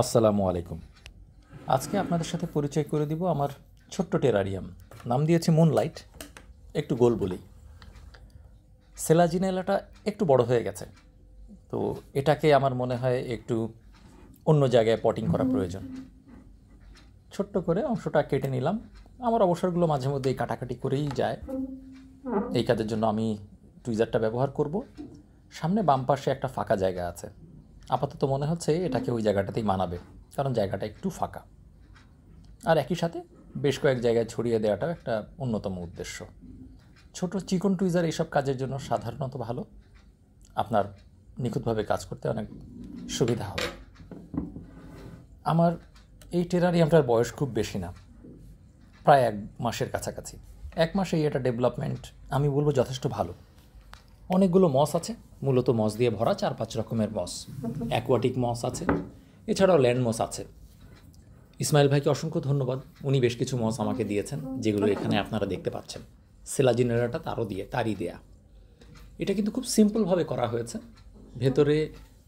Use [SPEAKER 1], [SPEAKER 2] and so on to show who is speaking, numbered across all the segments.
[SPEAKER 1] আসসালামু আলাইকুম আজকে আপনাদের সাথে পরিচয় করে দিব আমার ছোট্ট টেরারিয়াম নাম দিয়েছি মুনলাইট একটু গোল বলি সেলাজিনেলাটা একটু বড় হয়ে গেছে তো এটাকে আমার মনে হয় একটু অন্য জায়গায় পটিং করা প্রয়োজন ছোট্ট করে অংশটা কেটে নিলাম আমার অবসরগুলো মাঝে মধ্যে কাটাকাটি করেই যায় এই কাজের জন্য আমি টুইজারটা ব্যবহার করব সামনে বাম পাশে একটা ফাঁকা জায়গা আছে আপাতত মনে হচ্ছে এটাকে ওই জায়গাটাতেই মানাবে কারণ জায়গাটা একটু ফাঁকা আর একই সাথে বেশ কয়েক জায়গায় ছড়িয়ে দেওয়াটাও একটা অন্যতম উদ্দেশ্য ছোট চিকন টুইজার এইসব কাজের জন্য সাধারণত ভালো আপনার নিখুঁতভাবে কাজ করতে অনেক সুবিধা হবে আমার এই টেরারিয়ামটার বয়স খুব বেশি না প্রায় এক মাসের কাছাকাছি এক মাসেই এটা ডেভেলপমেন্ট আমি বলবো যথেষ্ট ভালো অনেকগুলো মস আছে মূলত মস দিয়ে ভরা চার পাঁচ রকমের মস অ্যাকোয়াটিক মস আছে এছাড়াও ল্যান্ড মস আছে ইসমাইল ভাইকে অসংখ্য ধন্যবাদ উনি বেশ কিছু মস আমাকে দিয়েছেন যেগুলো এখানে আপনারা দেখতে পাচ্ছেন সেলাজিনেরাটা তারও দিয়ে তারই দেয়া এটা কিন্তু খুব সিম্পলভাবে করা হয়েছে ভেতরে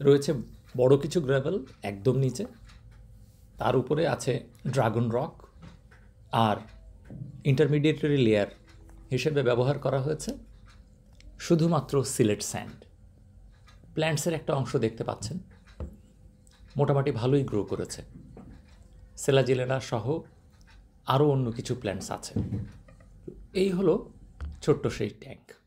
[SPEAKER 1] রয়েছে বড় কিছু গ্রাভেল একদম নিচে তার উপরে আছে ড্রাগন রক আর ইন্টারমিডিয়েটারি লেয়ার হিসেবে ব্যবহার করা হয়েছে শুধুমাত্র সিলেট স্যান্ড প্ল্যান্টসের একটা অংশ দেখতে পাচ্ছেন মোটামুটি ভালোই গ্রো করেছে সেলাজিলেরা সহ আরও অন্য কিছু প্ল্যান্টস আছে এই হলো ছোট্ট সেই ট্যাঙ্ক